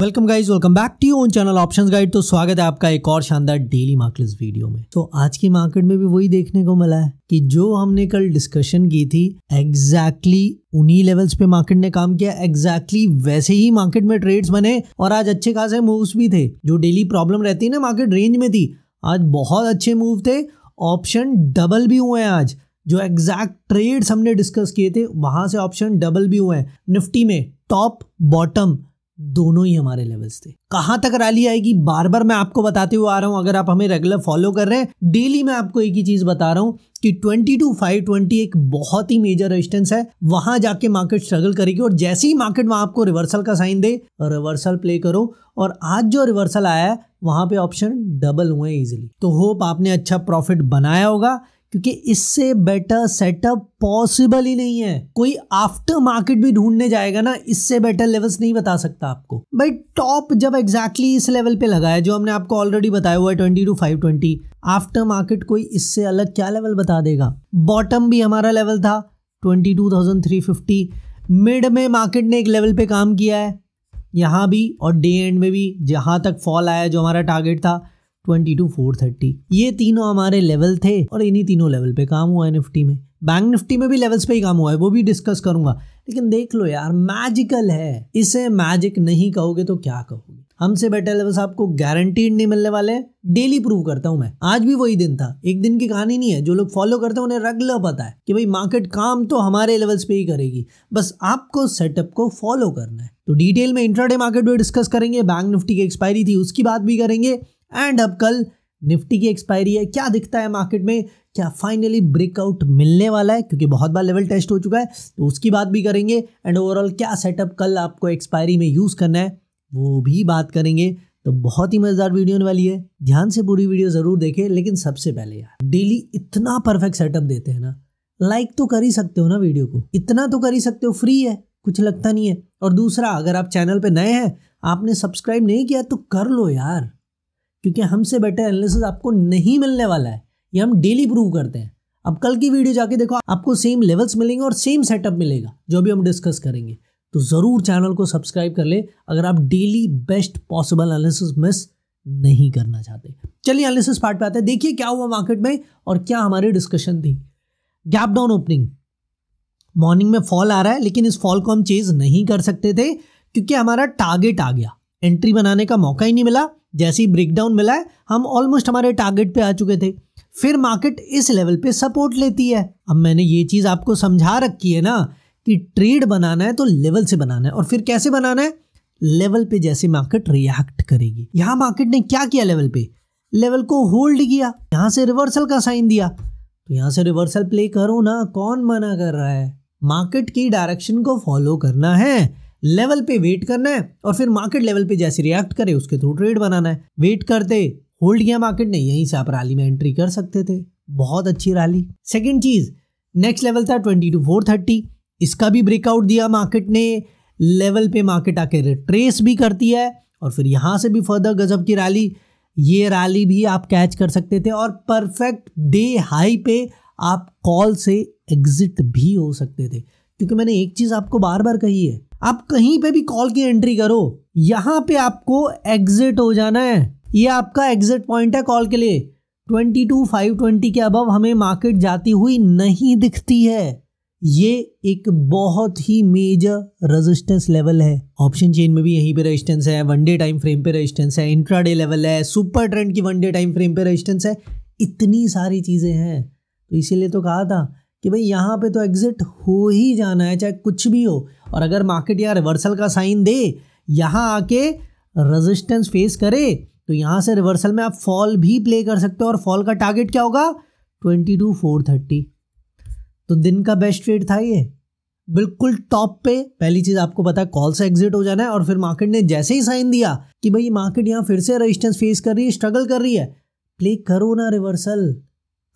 welcome guys welcome back to own channel options guide तो स्वागत है आपका एक और शानदार डेली मार्केट वीडियो में तो आज की मार्केट में भी वही देखने को मिला है कि जो हमने कल डिस्कशन की थी एग्जैक्टली exactly उन्हीं लेवल्स पे मार्केट ने काम किया एग्जैक्टली exactly वैसे ही मार्केट में ट्रेड्स बने और आज अच्छे खासे मूव्स भी थे जो डेली प्रॉब्लम रहती है ना मार्केट रेंज में थी आज बहुत अच्छे मूव थे ऑप्शन डबल भी हुए हैं आज जो एग्जैक्ट ट्रेड्स हमने डिस्कस किए थे वहां से ऑप्शन डबल भी हुए हैं निफ्टी में टॉप बॉटम दोनों ही हमारे लेवल्स थे कहां तक रैली आएगी बार बार मैं आपको बताते हुए आ रहा हूं अगर आप हमें रेगुलर फॉलो कर रहे हैं डेली मैं आपको एक ही चीज़ बता रहा हूँ कि ट्वेंटी टू ट्वेंटी एक बहुत ही मेजर रेजिस्टेंस है वहां जाके मार्केट स्ट्रगल करेगी और जैसे ही मार्केट वहां आपको रिवर्सल का साइन दे रिवर्सल प्ले करो और आज जो रिवर्सल आया है वहां पे ऑप्शन डबल हुए इजिली तो होप आपने अच्छा प्रॉफिट बनाया होगा क्योंकि इससे बेटर सेटअप पॉसिबल ही नहीं है कोई आफ्टर मार्केट भी ढूंढने जाएगा ना इससे बेटर लेवल्स नहीं बता सकता आपको भाई टॉप जब एग्जैक्टली exactly इस लेवल पे लगा है जो हमने आपको ऑलरेडी बताया हुआ है twenty two five twenty after market कोई इससे अलग क्या लेवल बता देगा बॉटम भी हमारा लेवल था twenty two thousand three fifty mid में मार्केट ने एक लेवल पे काम किया है यहाँ भी और डे एंड में भी जहाँ तक फॉल आया जो हमारा टारगेट था ट्वेंटी टू फोर थर्टी ये तीनों हमारे लेवल थे और इन्हीं तीनों लेवल पे काम हुआ एन में बैंक निफ्टी में भी लेवल्स पे ही काम हुआ है वो भी डिस्कस करूंगा लेकिन देख लो यार मैजिकल है इसे मैजिक नहीं कहोगे तो क्या कहोगे हमसे बेटर लेवल्स आपको गारंटीड नहीं मिलने वाले डेली प्रूव करता हूं मैं आज भी वही दिन था एक दिन की कहानी नहीं है जो लोग फॉलो करते हैं उन्हें रेगुलर पता है कि भाई मार्केट काम तो हमारे लेवल्स पे ही करेगी बस आपको सेटअप को फॉलो करना है तो डिटेल में इंट्राडे मार्केट में डिस्कस करेंगे बैंक निफ्टी की एक्सपायरी थी उसकी बात भी करेंगे एंड अब कल निफ्टी की एक्सपायरी है क्या दिखता है मार्केट में क्या फाइनली ब्रेकआउट मिलने वाला है क्योंकि बहुत बार लेवल टेस्ट हो चुका है तो उसकी बात भी करेंगे एंड ओवरऑल क्या सेटअप कल आपको एक्सपायरी में यूज़ करना है वो भी बात करेंगे तो बहुत ही मज़ेदार वीडियो होने वाली है ध्यान से पूरी वीडियो ज़रूर देखें लेकिन सबसे पहले यार डेली इतना परफेक्ट सेटअप देते हैं ना लाइक तो कर ही सकते हो ना वीडियो को इतना तो कर ही सकते हो फ्री है कुछ लगता नहीं है और दूसरा अगर आप चैनल पे नए हैं आपने सब्सक्राइब नहीं किया तो कर लो यार क्योंकि हमसे बेटर एनालिसिस आपको नहीं मिलने वाला है ये हम डेली प्रूव करते हैं अब कल की वीडियो जाके देखो आपको सेम लेवल्स मिलेंगे और सेम सेटअप मिलेगा जो भी हम डिस्कस करेंगे तो ज़रूर चैनल को सब्सक्राइब कर ले अगर आप daily best possible analysis miss नहीं करना चाहते चलिए एनालिसिस पार्ट पे आते हैं देखिए क्या हुआ मार्केट में और क्या हमारी डिस्कशन थी गैप डाउन ओपनिंग मॉर्निंग में फॉल आ रहा है लेकिन इस फॉल को हम चेज नहीं कर सकते थे क्योंकि हमारा टारगेट आ गया एंट्री बनाने का मौका ही नहीं मिला जैसे ही ब्रेकडाउन मिला है हम ऑलमोस्ट हमारे टारगेट पे आ चुके थे फिर मार्केट इस लेवल पे सपोर्ट लेती है अब मैंने ये चीज़ आपको समझा रखी है ना कि ट्रेड बनाना है तो लेवल से बनाना है और फिर कैसे बनाना है लेवल पे जैसे मार्केट रिएक्ट करेगी यहाँ मार्केट ने क्या किया लेवल पे लेवल को होल्ड किया यहाँ से रिवर्सल का साइन दिया तो यहाँ से रिवर्सल प्ले करो ना कौन मना कर रहा है मार्केट की डायरेक्शन को फॉलो करना है लेवल पे वेट करना है और फिर मार्केट लेवल पे जैसे रिएक्ट करे उसके थ्रू ट्रेड बनाना है वेट करते होल्ड किया मार्केट ने यहीं से आप रैली में एंट्री कर सकते थे बहुत अच्छी रैली सेकेंड चीज़ नेक्स्ट लेवल था ट्वेंटी टू फोर थर्टी इसका भी ब्रेकआउट दिया मार्केट ने लेवल पे मार्केट आके रिट्रेस भी करती है और फिर यहाँ से भी फर्दर गजब की रैली ये रैली भी आप कैच कर सकते थे और परफेक्ट डे हाई पे आप कॉल से एग्जिट भी हो सकते थे क्योंकि मैंने एक चीज़ आपको बार बार कही है आप कहीं पे भी कॉल की एंट्री करो यहाँ पे आपको एग्जिट हो जाना है ये आपका एग्जिट पॉइंट है कॉल के लिए ट्वेंटी टू फाइव ट्वेंटी के अबव हमें मार्केट जाती हुई नहीं दिखती है ये एक बहुत ही मेजर रेजिस्टेंस लेवल है ऑप्शन चेन में भी यहीं पे रेजिस्टेंस है वनडे टाइम फ्रेम पे रेजिस्टेंस है इंट्राडे लेवल है सुपर ट्रेंड की वनडे टाइम फ्रेम पे रेजिस्टेंस है इतनी सारी चीज़ें हैं तो इसीलिए तो कहा था कि भाई यहाँ पे तो एग्ज़िट हो ही जाना है चाहे कुछ भी हो और अगर मार्केट यहाँ रिवर्सल का साइन दे यहाँ आके रेजिस्टेंस फेस करे तो यहाँ से रिवर्सल में आप फॉल भी प्ले कर सकते हो और फॉल का टारगेट क्या होगा ट्वेंटी टू फोर थर्टी तो दिन का बेस्ट ट्रेड था ये बिल्कुल टॉप पे पहली चीज़ आपको पता है कॉल से एग्जिट हो जाना है और फिर मार्केट ने जैसे ही साइन दिया कि भाई मार्केट यहाँ फिर से रेजिस्टेंस फेस कर रही है स्ट्रगल कर रही है प्ले करो ना रिवर्सल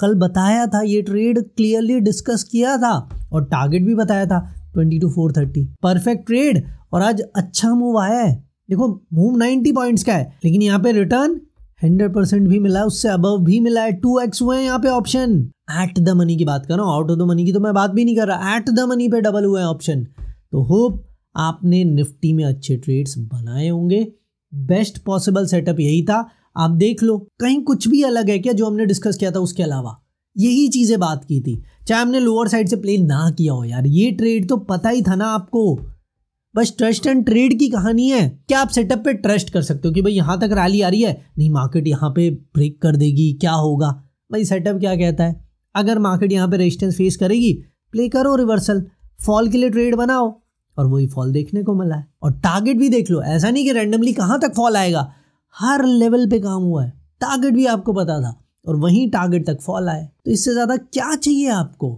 कल बताया था ये ट्रेड क्लियरली डिस्कस किया था और टारगेट भी बताया था twenty two four thirty perfect trade और आज अच्छा मूव आया है देखो मूव नाइनटी पॉइंट्स का है लेकिन यहाँ पे रिटर्न हंड्रेड परसेंट भी मिला उससे अबव भी मिला है टू एक्स हुए हैं यहाँ पे ऑप्शन एट द मनी की बात कर रहा हूँ आउट ऑफ द मनी की तो मैं बात भी नहीं कर रहा एट द मनी पे डबल हुए हैं ऑप्शन तो होप आपने निफ्टी में अच्छे ट्रेड्स बनाए होंगे बेस्ट पॉसिबल सेटअप यही था आप देख लो कहीं कुछ भी अलग है क्या जो हमने डिस्कस किया था उसके अलावा यही चीज़ें बात की थी चाहे हमने लोअर साइड से प्ले ना किया हो यार ये ट्रेड तो पता ही था ना आपको बस ट्रस्ट एंड ट्रेड की कहानी है क्या आप सेटअप पे ट्रस्ट कर सकते हो कि भाई यहाँ तक रैली आ रही है नहीं मार्केट यहाँ पे ब्रेक कर देगी क्या होगा भाई सेटअप क्या कहता है अगर मार्केट यहाँ पे रेजिस्टेंस फेस करेगी प्ले करो रिवर्सल फॉल के लिए ट्रेड बनाओ और वही फॉल देखने को मिला है और टारगेट भी देख लो ऐसा नहीं कि रैंडमली कहाँ तक फॉल आएगा हर लेवल पे काम हुआ है टारगेट भी आपको पता था और वहीं टारगेट तक फॉल आए तो इससे ज़्यादा क्या चाहिए आपको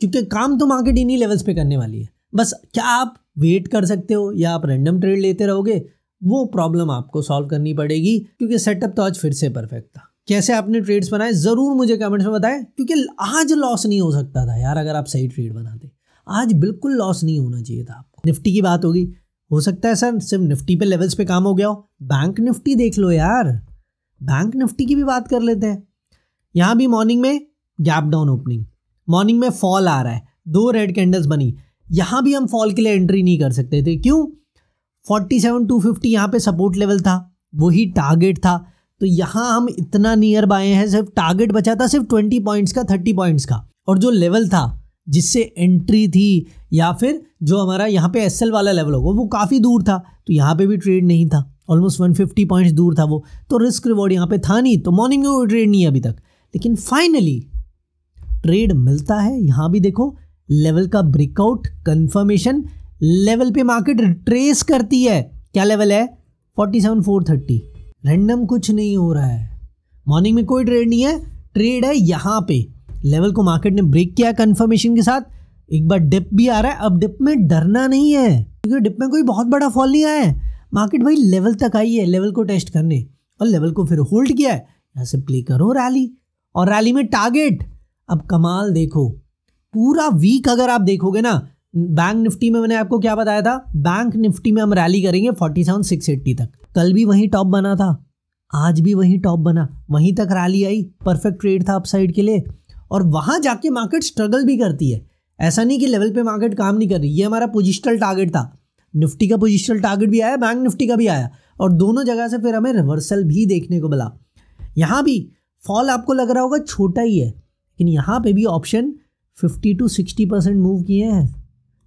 क्योंकि काम तो मार्केट इन्हीं लेवल्स पे करने वाली है बस क्या आप वेट कर सकते हो या आप रैंडम ट्रेड लेते रहोगे वो प्रॉब्लम आपको सॉल्व करनी पड़ेगी क्योंकि सेटअप तो आज फिर से परफेक्ट था कैसे आपने ट्रेड्स बनाए ज़रूर मुझे कमेंट्स में बताएं क्योंकि आज लॉस नहीं हो सकता था यार अगर आप सही ट्रेड बनाते आज बिल्कुल लॉस नहीं होना चाहिए था आपको निफ्टी की बात होगी हो सकता है सर सिर्फ निफ्टी पे लेवल्स पे काम हो गया हो बैंक निफ्टी देख लो यार बैंक निफ्टी की भी बात कर लेते हैं यहाँ भी मॉर्निंग में गैप डाउन ओपनिंग मॉर्निंग में फॉल आ रहा है दो रेड कैंडल्स बनी यहाँ भी हम फॉल के लिए एंट्री नहीं कर सकते थे क्यों फोर्टी सेवन टू फिफ्टी यहाँ पर सपोर्ट लेवल था वही टारगेट था तो यहाँ हम इतना नियर बाय हैं सिर्फ टारगेट बचा था सिर्फ ट्वेंटी पॉइंट्स का थर्टी पॉइंट्स का और जो लेवल था जिससे एंट्री थी या फिर जो हमारा यहाँ पे एस वाला लेवल होगा वो काफ़ी दूर था तो यहाँ पे भी ट्रेड नहीं था ऑलमोस्ट 150 पॉइंट्स दूर था वो तो रिस्क रिवॉर्ड यहाँ पे था नहीं तो मॉर्निंग में वो ट्रेड नहीं है अभी तक लेकिन फाइनली ट्रेड मिलता है यहाँ भी देखो लेवल का ब्रेकआउट कन्फर्मेशन लेवल पे मार्केट ट्रेस करती है क्या लेवल है फोर्टी थर्टी रैंडम कुछ नहीं हो रहा है मॉर्निंग में कोई ट्रेड नहीं है ट्रेड है यहाँ पे लेवल को मार्केट ने ब्रेक किया कंफर्मेशन के साथ एक बार डिप भी आ रहा है अब डिप में डरना नहीं है क्योंकि डिप में कोई बहुत बड़ा फॉल नहीं आया है मार्केट भाई लेवल तक आई है लेवल को टेस्ट करने और लेवल को फिर होल्ड किया है यहाँ से प्ले करो रैली और रैली में टारगेट अब कमाल देखो पूरा वीक अगर आप देखोगे ना बैंक निफ्टी में मैंने आपको क्या बताया था बैंक निफ्टी में हम रैली करेंगे फोर्टी सेवन सिक्स एट्टी तक कल भी वही टॉप बना था आज भी वही टॉप बना वहीं तक रैली आई परफेक्ट ट्रेड था अपसाइड के लिए और वहाँ जाके मार्केट स्ट्रगल भी करती है ऐसा नहीं कि लेवल पे मार्केट काम नहीं कर रही ये हमारा पोजिशनल टारगेट था निफ्टी का पोजिशनल टारगेट भी आया बैंक निफ्टी का भी आया और दोनों जगह से फिर हमें रिवर्सल भी देखने को मिला यहाँ भी फॉल आपको लग रहा होगा छोटा ही है लेकिन यहाँ पे भी ऑप्शन 50 टू 60 परसेंट मूव किए हैं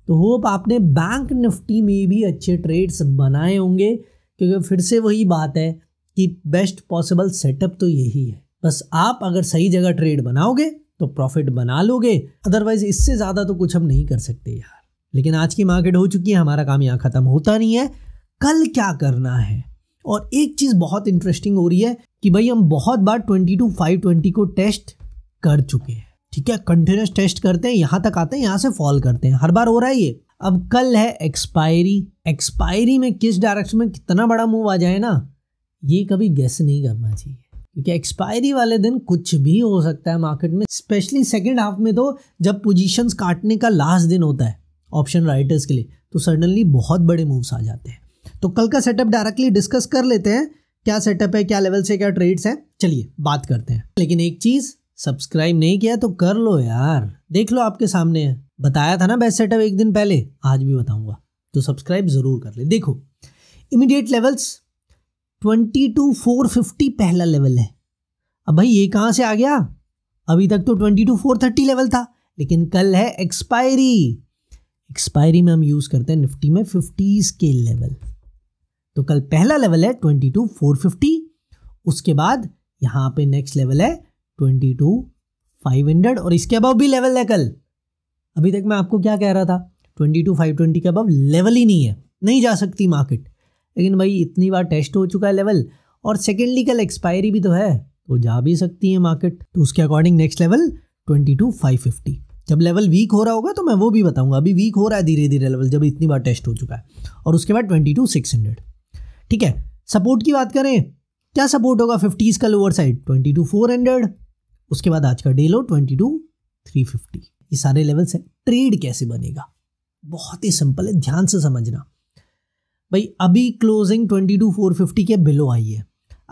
तो होप आपने बैंक निफ्टी में भी अच्छे ट्रेड्स बनाए होंगे क्योंकि फिर से वही बात है कि बेस्ट पॉसिबल सेटअप तो यही है बस आप अगर सही जगह ट्रेड बनाओगे तो प्रॉफिट बना लोगे अदरवाइज इससे ज़्यादा तो कुछ हम नहीं कर सकते यार लेकिन आज की मार्केट हो चुकी है हमारा काम यहाँ ख़त्म होता नहीं है कल क्या करना है और एक चीज़ बहुत इंटरेस्टिंग हो रही है कि भाई हम बहुत बार ट्वेंटी टू फाइव ट्वेंटी को टेस्ट कर चुके हैं ठीक है कंटिन्यूस टेस्ट करते हैं यहां तक आते हैं यहां से फॉल करते हैं हर बार हो रहा है ये अब कल है एक्सपायरी एक्सपायरी में किस डायरेक्शन में कितना बड़ा मूव आ जाए ना ये कभी गैस नहीं करना चाहिए क्योंकि एक्सपायरी वाले दिन कुछ भी हो सकता है मार्केट में स्पेशली सेकेंड हाफ में तो जब पोजिशन काटने का लास्ट दिन होता है ऑप्शन राइटर्स के लिए तो सडनली बहुत बड़े मूव्स आ जाते हैं तो कल का सेटअप डायरेक्टली डिस्कस कर लेते हैं क्या सेटअप है क्या लेवल से क्या ट्रेड्स हैं चलिए बात करते हैं लेकिन एक चीज़ सब्सक्राइब नहीं किया तो कर लो यार देख लो आपके सामने है बताया था ना बेस्ट सेटअप एक दिन पहले आज भी बताऊंगा तो सब्सक्राइब ज़रूर कर ले देखो immediate levels twenty two four fifty पहला लेवल है अब भाई ये कहाँ से आ गया अभी तक तो twenty two four thirty level था लेकिन कल है एक्सपायरी एक्सपायरी में हम यूज़ करते हैं निफ्टी में फिफ्टी स्केल लेवल तो कल पहला लेवल है ट्वेंटी टू फोर फिफ्टी उसके बाद यहाँ पे नेक्स्ट लेवल है ट्वेंटी टू फाइव हंड्रेड और इसके अबव भी लेवल है कल अभी तक मैं आपको क्या कह रहा था ट्वेंटी टू फाइव ट्वेंटी के अबव लेवल ही नहीं है नहीं जा सकती मार्केट लेकिन भाई इतनी बार टेस्ट हो चुका है लेवल और सेकेंडली कल एक्सपायरी भी तो है तो जा भी सकती है मार्केट तो उसके according next level twenty two five fifty जब लेवल वीक हो रहा होगा तो मैं वो भी बताऊंगा अभी वीक हो रहा है धीरे धीरे लेवल जब इतनी बार टेस्ट हो चुका है और उसके बाद ट्वेंटी टू सिक्स हंड्रेड ठीक है सपोर्ट की बात करें क्या सपोर्ट होगा फिफ्टीज़ का lower side twenty two four hundred उसके बाद आज का day low twenty two three fifty ये सारे लेवल्स हैं ट्रेड कैसे बनेगा बहुत ही सिंपल है ध्यान से समझना भाई अभी closing twenty two four fifty के बिलो आई है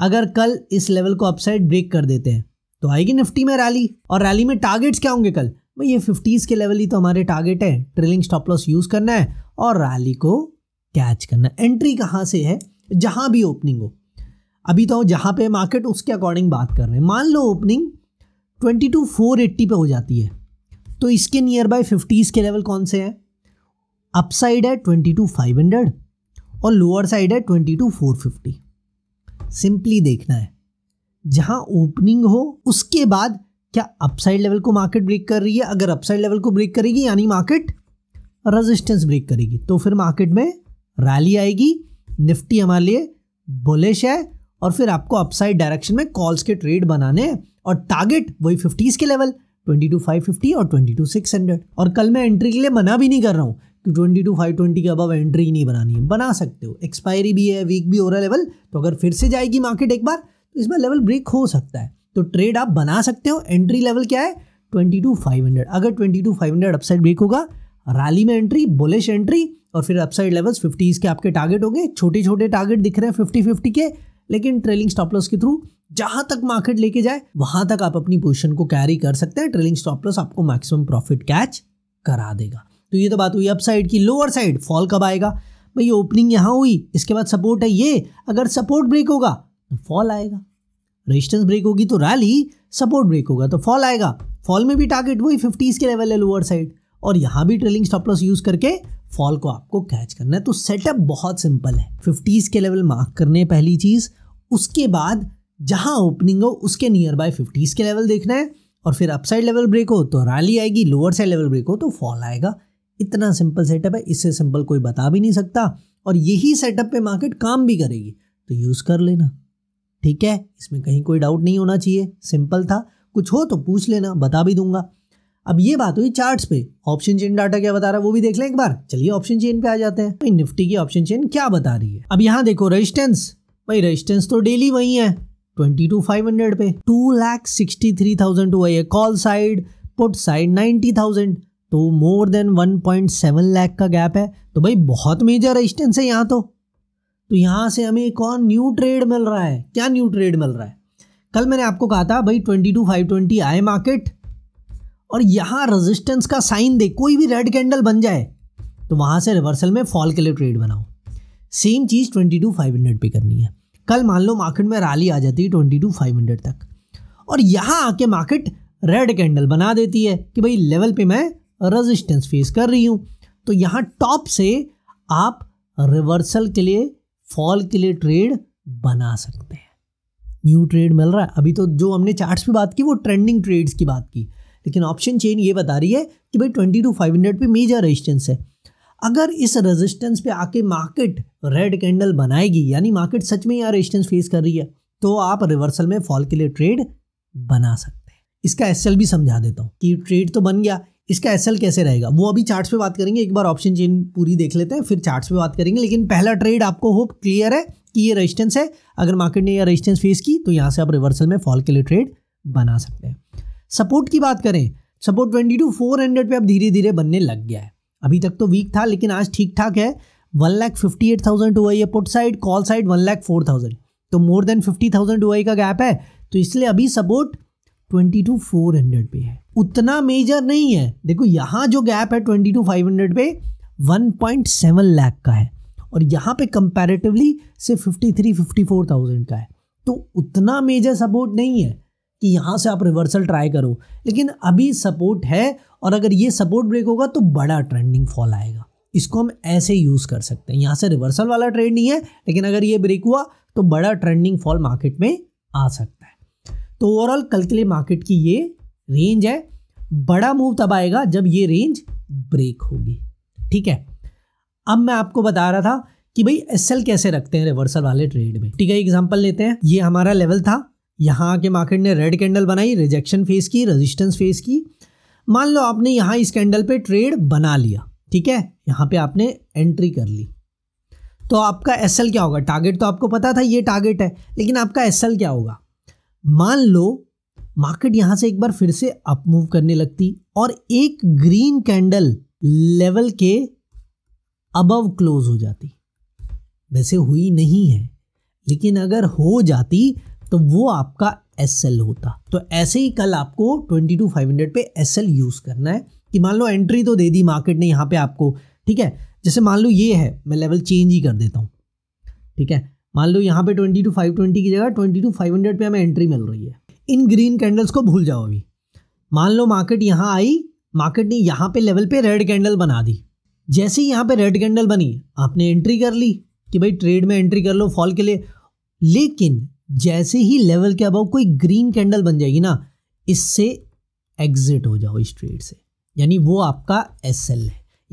अगर कल इस लेवल को अपसाइड ब्रेक कर देते हैं तो आएगी निफ्टी में रैली और रैली में टारगेट्स क्या होंगे कल भाई ये फिफ्टीज़ के लेवल ही तो हमारे टारगेट है ट्रेलिंग स्टॉप लॉस यूज़ करना है और रैली को कैच करना है एंट्री कहाँ से है जहाँ भी ओपनिंग हो अभी तो जहाँ पे मार्केट उसके अकॉर्डिंग बात कर रहे हैं मान लो opening twenty two four eighty पे हो जाती है तो इसके नियर बाय फिफ्टीज़ के लेवल कौन से हैं अपसाइड है ट्वेंटी टू फाइव हंड्रेड और लोअर साइड है twenty two four fifty simply देखना है जहां ओपनिंग हो उसके बाद क्या अपसाइड लेवल को मार्केट ब्रेक कर रही है अगर अपसाइड लेवल को ब्रेक करेगी यानी मार्केट रेजिस्टेंस ब्रेक करेगी तो फिर मार्केट में रैली आएगी निफ्टी हमारे लिए बुलिश है और फिर आपको अपसाइड डायरेक्शन में कॉल्स के ट्रेड बनाने हैं और टारगेट वही फिफ्टीज़ के level twenty two five fifty और ट्वेंटी टू सिक्स हंड्रेड और कल मैं एंट्री के लिए मना भी नहीं कर रहा हूँ ट्वेंटी टू फाइव ट्वेंटी के अबव एंट्री नहीं बनानी है बना सकते हो एक्सपायरी भी है वीक भी हो रहा है लेवल तो अगर फिर से जाएगी मार्केट एक बार तो इस बार लेवल ब्रेक हो सकता है तो ट्रेड आप बना सकते हो एंट्री लेवल क्या है ट्वेंटी टू फाइव हंड्रेड अगर twenty two five hundred upside break होगा रैली में एंट्री बुलिश एंट्री और फिर अपसाइड लेवल्स फिफ्टीज़ के आपके टारगेट होंगे छोटे छोटे टारगेट दिख रहे हैं फिफ्टी फिफ्टी के लेकिन ट्रेलिंग स्टॉप लॉस के थ्रू जहां तक मार्केट लेके जाए वहां तक आप अपनी पोजिशन को कैरी कर सकते हैं ट्रेलिंग स्टॉप लॉस आपको मैक्सिमम प्रॉफिट कैच करा देगा तो ये तो बात हुई अप साइड की लोअर साइड फॉल कब आएगा भाई ओपनिंग यहाँ हुई इसके बाद सपोर्ट है ये अगर सपोर्ट ब्रेक होगा तो फॉल आएगा रेजिस्टेंस ब्रेक होगी तो रैली सपोर्ट ब्रेक होगा तो फॉल आएगा फॉल में भी टारगेट वही फिफ्टीज़ के लेवल है लोअर साइड और यहाँ भी ट्रेलिंग स्टॉप लॉस यूज़ करके फॉल को आपको कैच करना है तो सेटअप बहुत सिंपल है फिफ्टीज़ के लेवल मार्क करने पहली चीज़ उसके बाद जहाँ ओपनिंग हो उसके नियर बाय फिफ्टीज़ के लेवल देखना है और फिर अपसाइड लेवल ब्रेक हो तो रैली आएगी लोअर साइड लेवल ब्रेक हो तो फॉल आएगा इतना सिंपल सेटअप है इससे सिंपल कोई बता भी नहीं सकता और यही सेटअप पे मार्केट काम भी करेगी तो यूज़ कर लेना ठीक है इसमें कहीं कोई डाउट नहीं होना चाहिए सिंपल था कुछ हो तो पूछ लेना बता भी दूंगा अब ये बात हुई चार्ट्स पे ऑप्शन चेन डाटा क्या बता रहा है वो भी देख लें एक बार चलिए ऑप्शन चेन पे आ जाते हैं भाई निफ्टी की ऑप्शन चेन क्या बता रही है अब यहाँ देखो रेजिस्टेंस भाई रेजिस्टेंस तो डेली वही है ट्वेंटी टू फाइव हंड्रेड पे two lakh sixty three thousand हुआ है call side put side ninety thousand तो मोर देन 1.7 लाख का गैप है तो भाई बहुत मेजर रजिस्टेंस है यहाँ तो तो यहाँ से हमें एक और न्यू ट्रेड मिल रहा है क्या न्यू ट्रेड मिल रहा है कल मैंने आपको कहा था भाई ट्वेंटी टू फाइव ट्वेंटी आए मार्केट और यहाँ रेजिस्टेंस का साइन दे कोई भी रेड कैंडल बन जाए तो वहाँ से रिवर्सल में फॉल के लिए ट्रेड बनाओ सेम चीज़ ट्वेंटी टू फाइव हंड्रेड पे करनी है कल मान लो मार्केट में रैली आ जाती है ट्वेंटी टू फाइव हंड्रेड तक और यहाँ आके मार्केट रेड कैंडल बना देती है कि भाई लेवल पे मैं रजिस्टेंस फेस कर रही हूँ तो यहाँ टॉप से आप रिवर्सल के लिए फॉल के लिए ट्रेड बना सकते हैं न्यू ट्रेड मिल रहा है अभी तो जो हमने चार्ट्स पे बात की वो ट्रेंडिंग ट्रेड्स की बात की लेकिन ऑप्शन चेन ये बता रही है कि भाई ट्वेंटी टू फाइव हंड्रेड पर मेजर रजिस्टेंस है अगर इस रेजिस्टेंस पे आके मार्केट रेड कैंडल बनाएगी यानी मार्केट सच में यहाँ रेजिस्टेंस फेस कर रही है तो आप रिवर्सल में फॉल के लिए ट्रेड बना सकते हैं इसका एस भी समझा देता हूँ कि ट्रेड तो बन गया इसका एस कैसे रहेगा वो अभी चार्ट्स पे बात करेंगे एक बार ऑप्शन चेन पूरी देख लेते हैं फिर चार्ट्स पे बात करेंगे लेकिन पहला ट्रेड आपको होप क्लियर है कि ये रेजिस्टेंस है अगर मार्केट ने यह रेजिस्टेंस फेस की तो यहाँ से आप रिवर्सल में फॉल के लिए ट्रेड बना सकते हैं सपोर्ट की बात करें support twenty two four hundred पर अब धीरे धीरे बनने लग गया है अभी तक तो वीक था लेकिन आज ठीक ठाक है one lakh fifty eight thousand हुआ है put side call side one lakh four thousand तो मोर देन फिफ्टी थाउजेंड हुआ का गैप है तो इसलिए अभी support twenty two four hundred पे है उतना मेजर नहीं है देखो यहाँ जो गैप है ट्वेंटी टू फाइव हंड्रेड पे वन पॉइंट सेवन लैख का है और यहाँ पे कंपैरेटिवली सिर्फ fifty three fifty four thousand का है तो उतना मेजर सपोर्ट नहीं है कि यहाँ से आप रिवर्सल ट्राई करो लेकिन अभी सपोर्ट है और अगर ये सपोर्ट ब्रेक होगा तो बड़ा ट्रेंडिंग फॉल आएगा इसको हम ऐसे यूज़ कर सकते हैं यहाँ से रिवर्सल वाला ट्रेंड नहीं है लेकिन अगर ये ब्रेक हुआ तो बड़ा ट्रेंडिंग फॉल मार्केट में आ सकता है तो ओवरऑल कल के लिए मार्केट की ये रेंज है बड़ा मूव तब आएगा जब ये रेंज ब्रेक होगी ठीक है अब मैं आपको बता रहा था कि भाई एस कैसे रखते हैं रिवर्सल वाले ट्रेड में ठीक है एग्जाम्पल लेते हैं ये हमारा लेवल था यहाँ के मार्केट ने रेड कैंडल बनाई रिजेक्शन फेस की रेजिस्टेंस फेस की मान लो आपने यहाँ इस कैंडल पे ट्रेड बना लिया ठीक है यहाँ पे आपने एंट्री कर ली तो आपका एस क्या होगा टारगेट तो आपको पता था ये टारगेट है लेकिन आपका एस क्या होगा मान लो मार्केट यहां से एक बार फिर से अप मूव करने लगती और एक ग्रीन कैंडल लेवल के अबव क्लोज हो जाती वैसे हुई नहीं है लेकिन अगर हो जाती तो वो आपका एस एल होता तो ऐसे ही कल आपको ट्वेंटी टू फाइव हंड्रेड पे एस एल यूज़ करना है कि मान लो एंट्री तो दे दी मार्केट ने यहां पे आपको ठीक है जैसे मान लो ये है मैं लेवल चेंज ही कर देता हूं ठीक है मान लो यहाँ पे ट्वेंटी टू फाइव ट्वेंटी की जगह ट्वेंटी टू फाइव हंड्रेड पर हमें एंट्री मिल रही है इन ग्रीन कैंडल्स को भूल जाओ अभी मान लो मार्केट यहाँ आई मार्केट ने यहाँ पे लेवल पे रेड कैंडल बना दी जैसे ही यहाँ पे रेड कैंडल बनी आपने एंट्री कर ली कि भाई ट्रेड में एंट्री कर लो फॉल के लिए लेकिन जैसे ही लेवल के अबाउ कोई ग्रीन कैंडल बन जाएगी ना इससे एग्जिट हो जाओ इस ट्रेड से यानी वो आपका एस है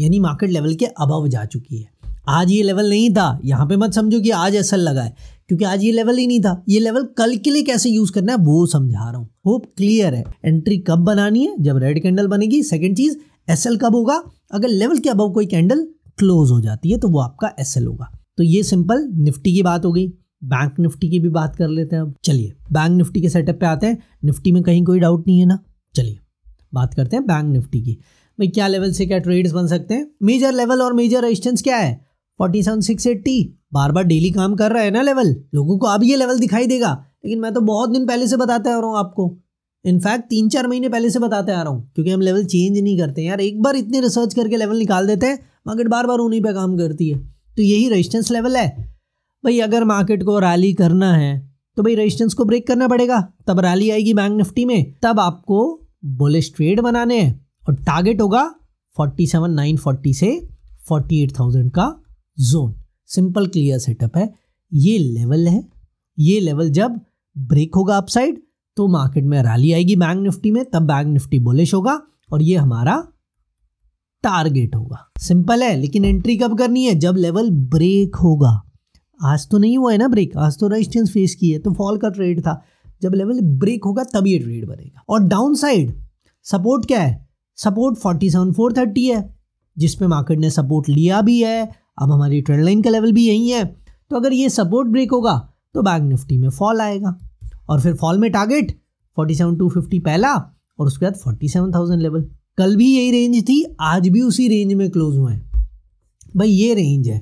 यानी मार्केट लेवल के अबव जा चुकी है आज ये लेवल नहीं था यहाँ पे मत समझो कि आज ऐसा लगा है क्योंकि आज ये लेवल ही नहीं था ये लेवल कल के लिए कैसे यूज करना है वो समझा रहा हूँ होप क्लियर है एंट्री कब बनानी है जब रेड कैंडल बनेगी सेकेंड चीज एस कब होगा अगर लेवल के अबव कोई कैंडल क्लोज हो जाती है तो वो आपका एस होगा तो ये सिंपल निफ्टी की बात हो गई बैंक निफ्टी की भी बात कर लेते हैं अब चलिए बैंक निफ्टी के सेटअप पे आते हैं निफ्टी में कहीं कोई डाउट नहीं है ना चलिए बात करते हैं बैंक निफ्टी की भाई क्या लेवल से क्या ट्रेड्स बन सकते हैं मेजर लेवल और मेजर रेजिस्टेंस क्या है फोर्टी सेवन सिक्स एट्टी बार बार डेली काम कर रहा है ना लेवल लोगों को अब ये लेवल दिखाई देगा लेकिन मैं तो बहुत दिन पहले से बताते आ रहा हूँ आपको इनफैक्ट तीन चार महीने पहले से बताते आ रहा हूँ क्योंकि हम लेवल चेंज नहीं करते यार एक बार इतनी रिसर्च करके लेवल निकाल देते हैं मार्केट बार बार उन्हीं पर काम करती है तो यही रजिस्टेंस लेवल है भाई अगर मार्केट को रैली करना है तो भाई रजिस्टेंस को ब्रेक करना पड़ेगा तब रैली आएगी बैंक निफ्टी में तब आपको बुलिश ट्रेड बनाने हैं और टारगेट होगा फोर्टी सेवन नाइन फोर्टी से फोर्टी एट थाउजेंड का जोन सिंपल क्लियर सेटअप है ये लेवल है ये लेवल जब ब्रेक होगा अपसाइड तो मार्केट में रैली आएगी बैंक निफ्टी में तब बैंक निफ्टी बोलिश होगा और ये हमारा टारगेट होगा सिंपल है लेकिन एंट्री कब करनी है जब लेवल ब्रेक होगा आज तो नहीं हुआ है ना ब्रेक आज तो रेजिस्टेंस फेस की है तो फॉल का ट्रेड था जब लेवल ब्रेक होगा तब ये ट्रेड बनेगा और डाउन साइड सपोर्ट क्या है support forty seven four thirty है जिसपे मार्केट ने सपोर्ट लिया भी है अब हमारी ट्रेंड लाइन का लेवल भी यही है तो अगर ये सपोर्ट ब्रेक होगा तो बैंक निफ्टी में फॉल आएगा और फिर फॉल में target forty seven two fifty पहला और उसके बाद फोर्टी सेवन थाउजेंड लेवल कल भी यही रेंज थी आज भी उसी रेंज में क्लोज हुए हैं भाई ये रेंज है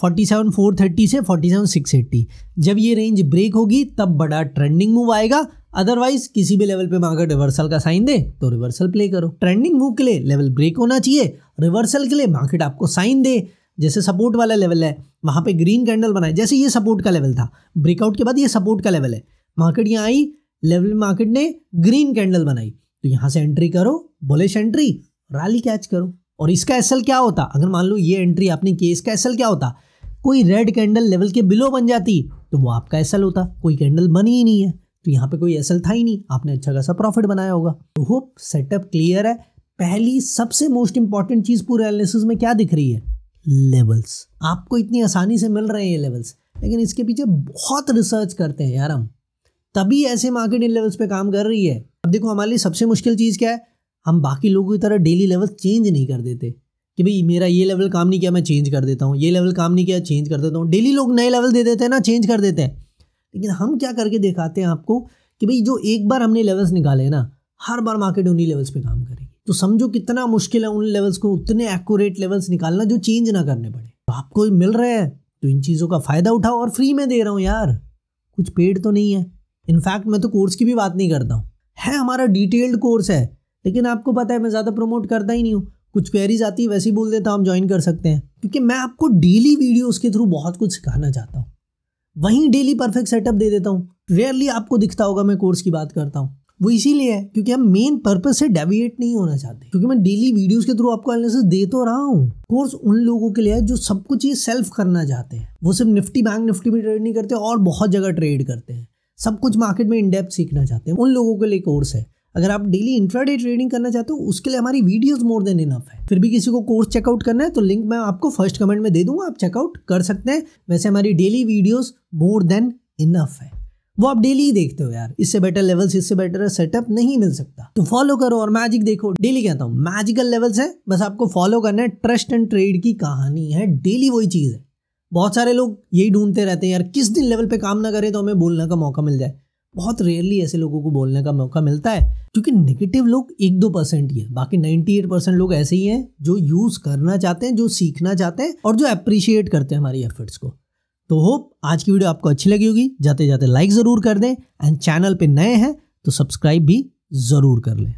फोर्टी सेवन फोर थर्टी से फोर्टी सेवन सिक्स एट्टी जब ये रेंज ब्रेक होगी तब बड़ा ट्रेंडिंग मूव आएगा अदरवाइज किसी भी लेवल पे मार्केट रिवर्सल का साइन दे तो रिवर्सल प्ले करो ट्रेंडिंग मूव के लिए लेवल ब्रेक होना चाहिए रिवर्सल के लिए मार्केट आपको साइन दे जैसे सपोर्ट वाला लेवल है वहाँ पे ग्रीन कैंडल बनाए जैसे ये सपोर्ट का लेवल था ब्रेकआउट के बाद ये सपोर्ट का लेवल है मार्केट यहाँ आई लेवल मार्केट ने ग्रीन कैंडल बनाई तो यहाँ से एंट्री करो बुलिश एंट्री रैली कैच करो और इसका एसल क्या होता अगर मान लो ये एंट्री आपने की इसका एसल क्या होता कोई रेड कैंडल लेवल के बिलो बन जाती तो वो आपका एसल होता कोई कैंडल बनी ही नहीं है तो यहाँ पे कोई एसल था ही नहीं आपने अच्छा खासा प्रॉफिट बनाया होगा तो होप सेटअप क्लियर है पहली सबसे मोस्ट इंपॉर्टेंट चीज़ पूरे एनालिसिस में क्या दिख रही है लेवल्स आपको इतनी आसानी से मिल रहे हैं ये लेवल्स लेकिन इसके पीछे बहुत रिसर्च करते हैं यार हम तभी ऐसे मार्केट इन लेवल्स पे काम कर रही है अब देखो हमारे लिए सबसे मुश्किल चीज़ क्या है हम बाकी लोगों की तरह डेली लेवल चेंज नहीं कर देते कि भाई मेरा ये लेवल काम नहीं किया मैं चेंज कर देता हूँ ये लेवल काम नहीं किया चेंज कर देता हूँ डेली लोग नए लेवल दे देते हैं ना चेंज कर देते हैं लेकिन हम क्या करके दिखाते हैं आपको कि भाई जो एक बार हमने लेवल्स निकाले ना हर बार मार्केट उन्हीं लेवल्स पे काम करेगी तो समझो कितना मुश्किल है उन लेवल्स को उतने एक्यूरेट लेवल्स निकालना जो चेंज ना करने पड़े तो आपको मिल रहे हैं तो इन चीज़ों का फ़ायदा उठाओ और फ्री में दे रहा हूँ यार कुछ पेड तो नहीं है इनफैक्ट मैं तो कोर्स की भी बात नहीं करता हूँ है हमारा डिटेल्ड कोर्स है लेकिन आपको पता है मैं ज़्यादा प्रमोट करता ही नहीं हूँ कुछ क्वेरीज आती है वैसे ही बोल देता हम ज्वाइन कर सकते हैं क्योंकि मैं आपको डेली वीडियोज के थ्रू बहुत कुछ सिखाना चाहता हूँ वहीं डेली परफेक्ट सेटअप दे देता हूँ रेयरली आपको दिखता होगा मैं कोर्स की बात करता हूँ वो इसीलिए है क्योंकि हम मेन पर्पज से डेविएट नहीं होना चाहते क्योंकि मैं डेली वीडियोस के थ्रू आपको एनालिसिस दे तो रहा हूँ कोर्स उन लोगों के लिए है जो सब कुछ ये सेल्फ करना चाहते हैं वो सिर्फ निफ्टी बैंक निफ्टी में ट्रेड नहीं करते और बहुत जगह ट्रेड करते हैं सब कुछ मार्केट में इनडेप्थ सीखना चाहते हैं उन लोगों के लिए कोर्स है अगर आप डेली इंट्राडे ट्रेडिंग करना चाहते हो उसके लिए हमारी वीडियोस मोर देन इनफ है फिर भी किसी को कोर्स चेकआउट करना है तो लिंक मैं आपको फर्स्ट कमेंट में दे दूंगा आप चेकआउट कर सकते हैं वैसे हमारी daily videos more than enough है वो आप डेली ही देखते हो यार इससे बेटर लेवल्स इससे बेटर सेटअप नहीं मिल सकता तो फॉलो करो और मैजिक देखो डेली कहता हूँ मैजिकल लेवल्स है बस आपको फॉलो करना है ट्रस्ट एंड ट्रेड की कहानी है डेली वही चीज़ है बहुत सारे लोग यही ढूंढते रहते हैं यार किस दिन लेवल पे काम ना करें तो हमें बोलने का मौका मिल जाए बहुत रेयरली ऐसे लोगों को बोलने का मौका मिलता है क्योंकि नेगेटिव लोग एक दो परसेंट ही है बाकी नाइन्टी एट परसेंट लोग ऐसे ही हैं जो यूज़ करना चाहते हैं जो सीखना चाहते हैं और जो अप्रिशिएट करते हैं हमारी एफर्ट्स को तो होप आज की वीडियो आपको अच्छी लगी होगी जाते जाते लाइक ज़रूर कर दें एंड चैनल पे नए हैं तो सब्सक्राइब भी ज़रूर कर लें